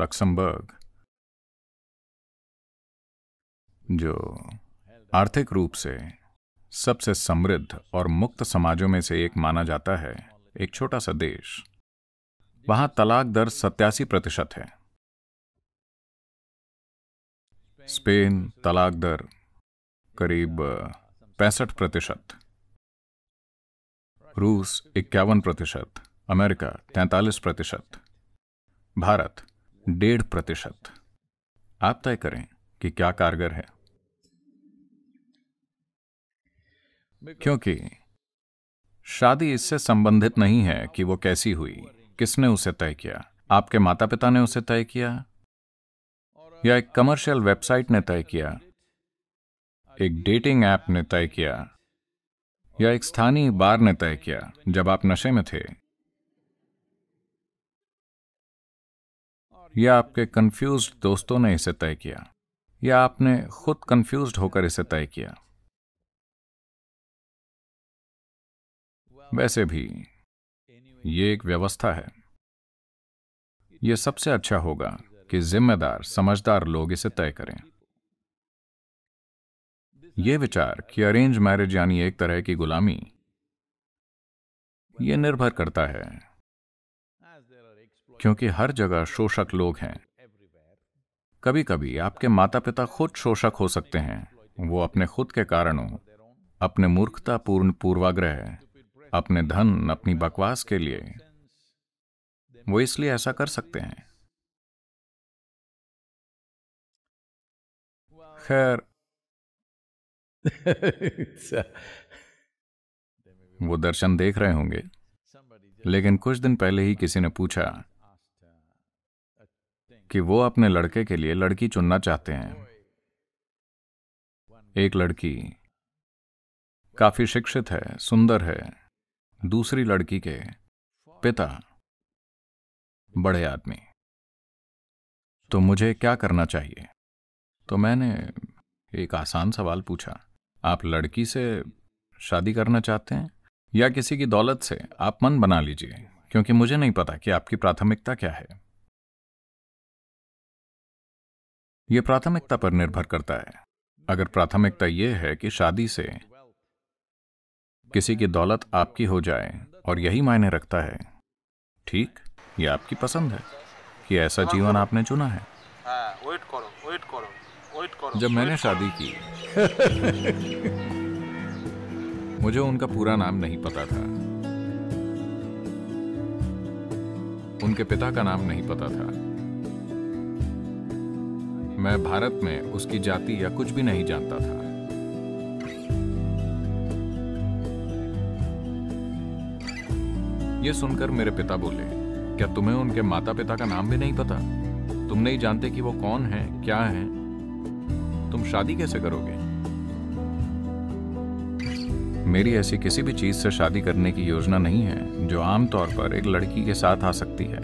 Luxembourg जो आर्थिक रूप से सबसे समृद्ध और मुक्त समाजों में से एक माना जाता है एक छोटा सा देश वहां तलाक दर सत्यासी प्रतिशत है स्पेन तलाक दर करीब पैंसठ प्रतिशत रूस इक्यावन प्रतिशत अमेरिका तैंतालीस प्रतिशत भारत डेढ़ प्रतिशत आप तय करें कि क्या कारगर है क्योंकि शादी इससे संबंधित नहीं है कि वो कैसी हुई किसने उसे तय किया आपके माता पिता ने उसे तय किया या एक कमर्शियल वेबसाइट ने तय किया एक डेटिंग ऐप ने तय किया या एक स्थानीय बार ने तय किया जब आप नशे में थे या आपके कंफ्यूज दोस्तों ने इसे तय किया या आपने खुद कंफ्यूज होकर इसे तय किया वैसे भी ये एक व्यवस्था है यह सबसे अच्छा होगा कि जिम्मेदार समझदार लोग इसे तय करें यह विचार कि अरेंज मैरिज यानी एक तरह की गुलामी यह निर्भर करता है क्योंकि हर जगह शोषक लोग हैं कभी कभी आपके माता पिता खुद शोषक हो सकते हैं वो अपने खुद के कारणों अपने मूर्खतापूर्ण पूर्वाग्रह अपने धन अपनी बकवास के लिए वो इसलिए ऐसा कर सकते हैं खैर वो दर्शन देख रहे होंगे लेकिन कुछ दिन पहले ही किसी ने पूछा कि वो अपने लड़के के लिए लड़की चुनना चाहते हैं एक लड़की काफी शिक्षित है सुंदर है दूसरी लड़की के पिता बड़े आदमी तो मुझे क्या करना चाहिए तो मैंने एक आसान सवाल पूछा आप लड़की से शादी करना चाहते हैं या किसी की दौलत से आप मन बना लीजिए क्योंकि मुझे नहीं पता कि आपकी प्राथमिकता क्या है ये प्राथमिकता पर निर्भर करता है अगर प्राथमिकता यह है कि शादी से किसी की दौलत आपकी हो जाए और यही मायने रखता है ठीक ये आपकी पसंद है कि ऐसा जीवन आपने चुना है वेट करो वेट करो वेट करो जब मैंने शादी की मुझे उनका पूरा नाम नहीं पता था उनके पिता का नाम नहीं पता था मैं भारत में उसकी जाति या कुछ भी नहीं जानता था यह सुनकर मेरे पिता बोले क्या तुम्हें उनके माता पिता का नाम भी नहीं पता तुम नहीं जानते कि वो कौन है क्या है तुम शादी कैसे करोगे मेरी ऐसी किसी भी चीज से शादी करने की योजना नहीं है जो आमतौर पर एक लड़की के साथ आ सकती है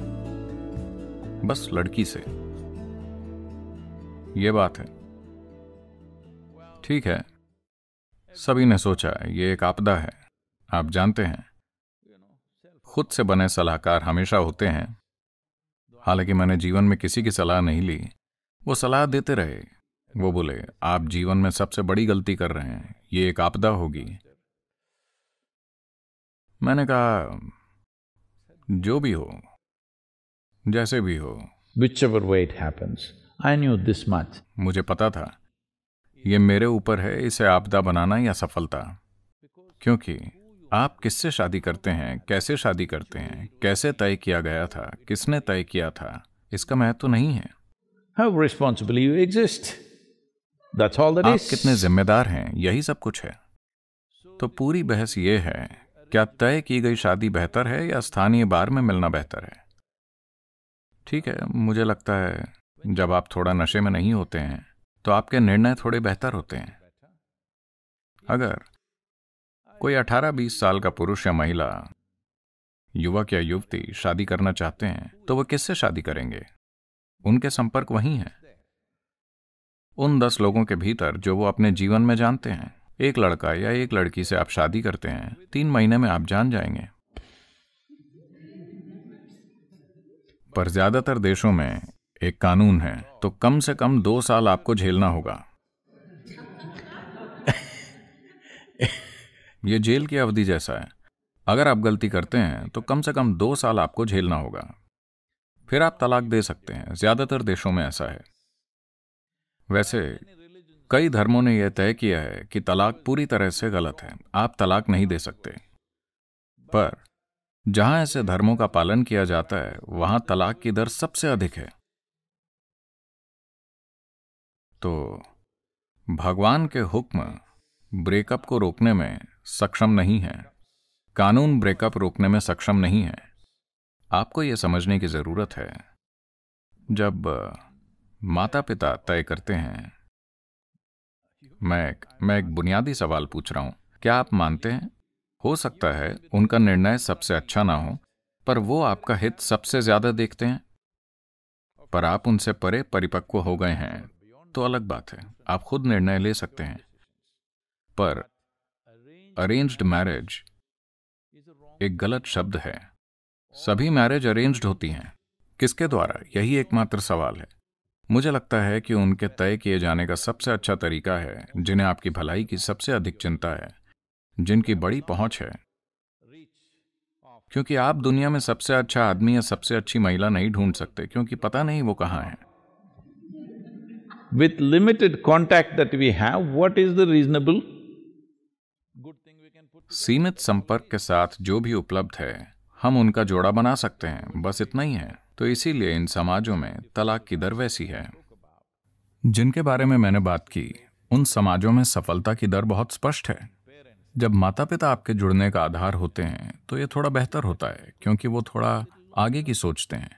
बस लड़की से ये बात है ठीक है सभी ने सोचा ये एक आपदा है आप जानते हैं खुद से बने सलाहकार हमेशा होते हैं हालांकि मैंने जीवन में किसी की सलाह नहीं ली वो सलाह देते रहे वो बोले आप जीवन में सबसे बड़ी गलती कर रहे हैं ये एक आपदा होगी मैंने कहा जो भी हो जैसे भी हो whichever way it happens I knew this much मुझे पता था ये मेरे ऊपर है इसे आपदा बनाना या सफलता क्योंकि आप किससे शादी करते हैं कैसे शादी करते हैं कैसे तय किया गया था किसने तय किया था इसका महत्व तो नहीं है How responsible you exist. That's all that आप कितने जिम्मेदार हैं यही सब कुछ है तो पूरी बहस ये है क्या तय की गई शादी बेहतर है या स्थानीय बार में मिलना बेहतर है ठीक है मुझे लगता है जब आप थोड़ा नशे में नहीं होते हैं तो आपके निर्णय थोड़े बेहतर होते हैं अगर कोई 18-20 साल का पुरुष या महिला युवक या युवती शादी करना चाहते हैं तो वह किससे शादी करेंगे उनके संपर्क वही हैं उन दस लोगों के भीतर जो वो अपने जीवन में जानते हैं एक लड़का या एक लड़की से आप शादी करते हैं तीन महीने में आप जान जाएंगे पर ज्यादातर देशों में एक कानून है तो कम से कम दो साल आपको झेलना होगा ये जेल की अवधि जैसा है अगर आप गलती करते हैं तो कम से कम दो साल आपको झेलना होगा फिर आप तलाक दे सकते हैं ज्यादातर देशों में ऐसा है वैसे कई धर्मों ने यह तय किया है कि तलाक पूरी तरह से गलत है आप तलाक नहीं दे सकते पर जहां ऐसे धर्मों का पालन किया जाता है वहां तलाक की दर सबसे अधिक है तो भगवान के हुक्म ब्रेकअप को रोकने में सक्षम नहीं है कानून ब्रेकअप रोकने में सक्षम नहीं है आपको यह समझने की ज़रूरत है जब माता पिता तय करते हैं मैं एक मैं एक बुनियादी सवाल पूछ रहा हूं क्या आप मानते हैं हो सकता है उनका निर्णय सबसे अच्छा ना हो पर वो आपका हित सबसे ज्यादा देखते हैं पर आप उनसे परे परिपक्व हो गए हैं तो अलग बात है आप खुद निर्णय ले सकते हैं पर अरेंज्ड मैरिज एक गलत शब्द है सभी मैरिज अरेंज्ड होती हैं किसके द्वारा यही एकमात्र सवाल है मुझे लगता है कि उनके तय किए जाने का सबसे अच्छा तरीका है जिन्हें आपकी भलाई की सबसे अधिक चिंता है जिनकी बड़ी पहुंच है क्योंकि आप दुनिया में सबसे अच्छा आदमी या सबसे अच्छी महिला नहीं ढूंढ सकते क्योंकि पता नहीं वो कहाँ है with limited contact that we have, what is the reasonable? सीमित संपर्क के साथ जो भी उपलब्ध है हम उनका जोड़ा बना सकते हैं बस इतना ही है तो इसीलिए इन समाजों में तलाक की दर वैसी है जिनके बारे में मैंने बात की उन समाजों में सफलता की दर बहुत स्पष्ट है जब माता पिता आपके जुड़ने का आधार होते हैं तो ये थोड़ा बेहतर होता है क्योंकि वो थोड़ा आगे की सोचते हैं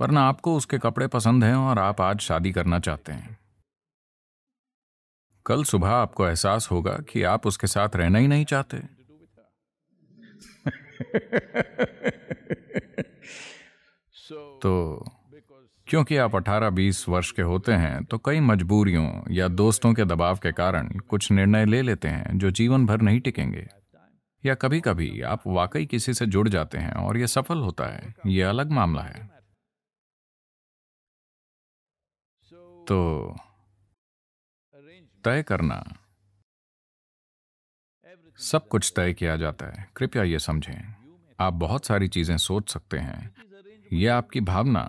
वरना आपको उसके कपड़े पसंद हैं और आप आज शादी करना चाहते हैं कल सुबह आपको एहसास होगा कि आप उसके साथ रहना ही नहीं चाहते तो क्योंकि आप 18-20 वर्ष के होते हैं तो कई मजबूरियों या दोस्तों के दबाव के कारण कुछ निर्णय ले लेते हैं जो जीवन भर नहीं टिकेंगे या कभी कभी आप वाकई किसी से जुड़ जाते हैं और यह सफल होता है यह अलग मामला है तो तय करना सब कुछ तय किया जाता है कृपया ये समझें आप बहुत सारी चीजें सोच सकते हैं यह आपकी भावना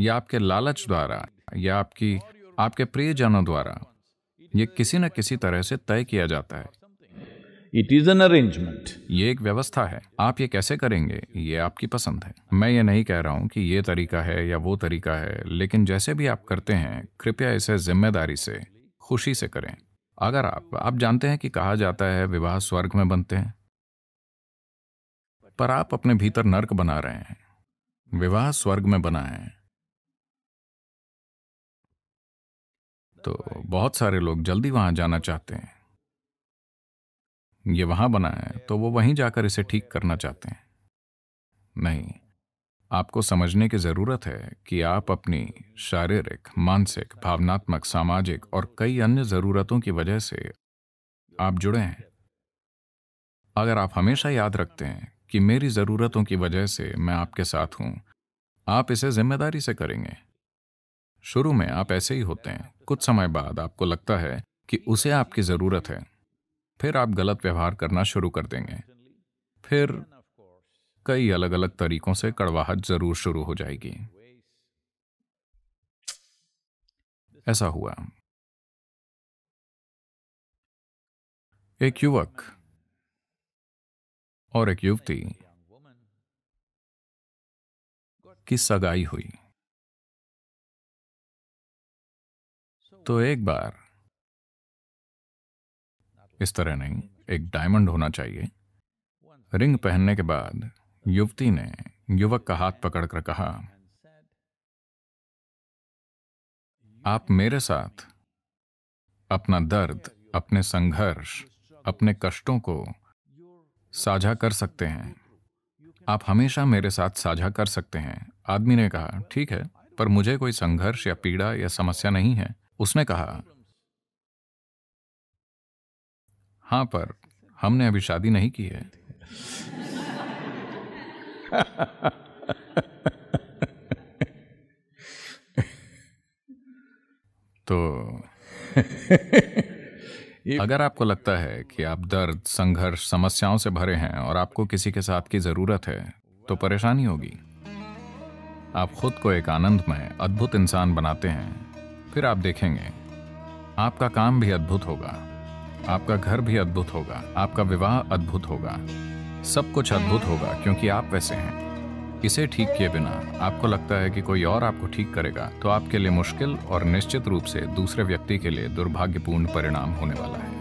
या आपके लालच द्वारा या आपकी आपके प्रियजनों द्वारा ये किसी न किसी तरह से तय किया जाता है इट इज एन अरेंजमेंट ये एक व्यवस्था है आप ये कैसे करेंगे ये आपकी पसंद है मैं ये नहीं कह रहा हूँ कि ये तरीका है या वो तरीका है लेकिन जैसे भी आप करते हैं कृपया इसे जिम्मेदारी से खुशी से करें अगर आप आप जानते हैं कि कहा जाता है विवाह स्वर्ग में बनते हैं पर आप अपने भीतर नर्क बना रहे हैं विवाह स्वर्ग में बना है तो बहुत सारे लोग जल्दी वहां जाना चाहते हैं ये वहां बना है तो वो वहीं जाकर इसे ठीक करना चाहते हैं नहीं आपको समझने की ज़रूरत है कि आप अपनी शारीरिक मानसिक भावनात्मक सामाजिक और कई अन्य ज़रूरतों की वजह से आप जुड़े हैं अगर आप हमेशा याद रखते हैं कि मेरी ज़रूरतों की वजह से मैं आपके साथ हूं आप इसे जिम्मेदारी से करेंगे शुरू में आप ऐसे ही होते हैं कुछ समय बाद आपको लगता है कि उसे आपकी ज़रूरत है फिर आप गलत व्यवहार करना शुरू कर देंगे फिर कई अलग अलग तरीकों से कड़वाहट जरूर शुरू हो जाएगी ऐसा हुआ एक युवक और एक युवती की सगाई हुई तो एक बार इस तरह नहीं एक डायमंड होना चाहिए रिंग पहनने के बाद युवती ने युवक का हाथ पकड़कर कहा आप मेरे साथ अपना दर्द अपने संघर्ष अपने कष्टों को साझा कर सकते हैं आप हमेशा मेरे साथ साझा कर सकते हैं आदमी ने कहा ठीक है पर मुझे कोई संघर्ष या पीड़ा या समस्या नहीं है उसने कहा हाँ पर हमने अभी शादी नहीं की है तो अगर आपको लगता है कि आप दर्द संघर्ष समस्याओं से भरे हैं और आपको किसी के साथ की जरूरत है तो परेशानी होगी आप खुद को एक आनंदमय अद्भुत इंसान बनाते हैं फिर आप देखेंगे आपका काम भी अद्भुत होगा आपका घर भी अद्भुत होगा आपका विवाह अद्भुत होगा सब कुछ अद्भुत होगा क्योंकि आप वैसे हैं इसे ठीक किए बिना आपको लगता है कि कोई और आपको ठीक करेगा तो आपके लिए मुश्किल और निश्चित रूप से दूसरे व्यक्ति के लिए दुर्भाग्यपूर्ण परिणाम होने वाला है